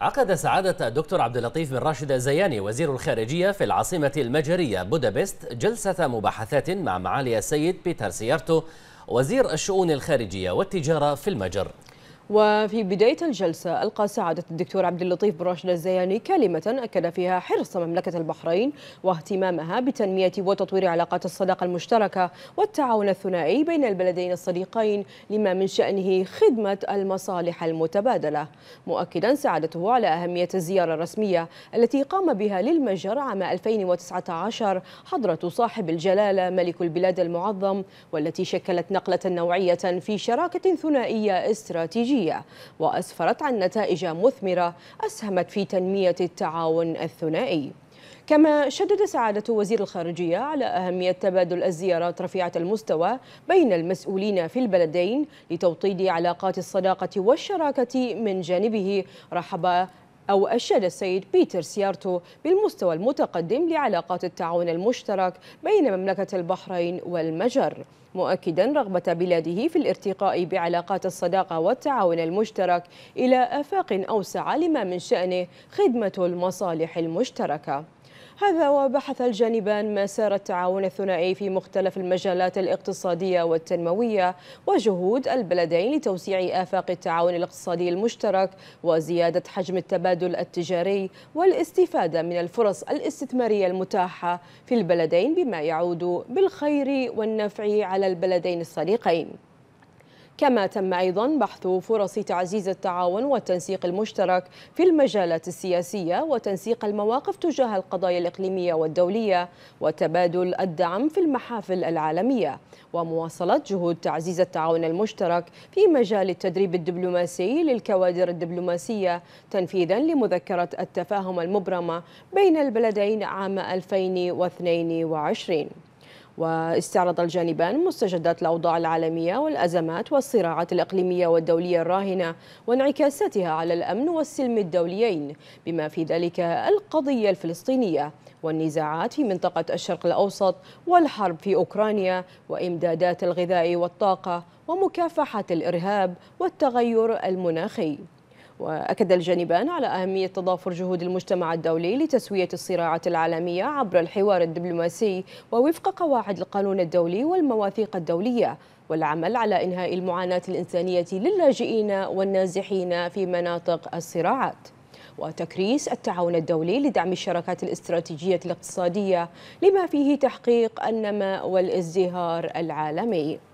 عقد سعادة الدكتور عبد اللطيف بن راشد الزياني وزير الخارجية في العاصمة المجرية بودابست جلسة مباحثات مع معالي السيد بيتر سيارتو وزير الشؤون الخارجية والتجارة في المجر وفي بداية الجلسة ألقى سعادة الدكتور عبد اللطيف براشد الزياني كلمة أكد فيها حرص مملكة البحرين واهتمامها بتنمية وتطوير علاقات الصداقة المشتركة والتعاون الثنائي بين البلدين الصديقين لما من شأنه خدمة المصالح المتبادلة مؤكدا سعادته على أهمية الزيارة الرسمية التي قام بها للمجر عام 2019 حضرة صاحب الجلالة ملك البلاد المعظم والتي شكلت نقلة نوعية في شراكة ثنائية استراتيجية الخارجية وأسفرت عن نتائج مثمرة أسهمت في تنمية التعاون الثنائي كما شدد سعادة وزير الخارجية على أهمية تبادل الزيارات رفيعة المستوى بين المسؤولين في البلدين لتوطيد علاقات الصداقة والشراكة من جانبه رحب أو أشاد السيد بيتر سيارتو بالمستوى المتقدم لعلاقات التعاون المشترك بين مملكة البحرين والمجر مؤكدا رغبة بلاده في الارتقاء بعلاقات الصداقة والتعاون المشترك إلى آفاق أوسع لما من شأنه خدمة المصالح المشتركة هذا وبحث الجانبان مسار التعاون الثنائي في مختلف المجالات الاقتصادية والتنموية وجهود البلدين لتوسيع آفاق التعاون الاقتصادي المشترك وزيادة حجم التبادل التجاري والاستفادة من الفرص الاستثمارية المتاحة في البلدين بما يعود بالخير والنفع على البلدين الصديقين كما تم أيضا بحث فرص تعزيز التعاون والتنسيق المشترك في المجالات السياسية وتنسيق المواقف تجاه القضايا الإقليمية والدولية وتبادل الدعم في المحافل العالمية ومواصلة جهود تعزيز التعاون المشترك في مجال التدريب الدبلوماسي للكوادر الدبلوماسية تنفيذا لمذكرة التفاهم المبرمة بين البلدين عام 2022 واستعرض الجانبان مستجدات الأوضاع العالمية والأزمات والصراعات الإقليمية والدولية الراهنة وانعكاساتها على الأمن والسلم الدوليين بما في ذلك القضية الفلسطينية والنزاعات في منطقة الشرق الأوسط والحرب في أوكرانيا وإمدادات الغذاء والطاقة ومكافحة الإرهاب والتغير المناخي وأكد الجانبان على أهمية تضافر جهود المجتمع الدولي لتسوية الصراعات العالمية عبر الحوار الدبلوماسي ووفق قواعد القانون الدولي والمواثيق الدولية والعمل على إنهاء المعاناة الإنسانية للاجئين والنازحين في مناطق الصراعات وتكريس التعاون الدولي لدعم الشراكات الاستراتيجية الاقتصادية لما فيه تحقيق النماء والازدهار العالمي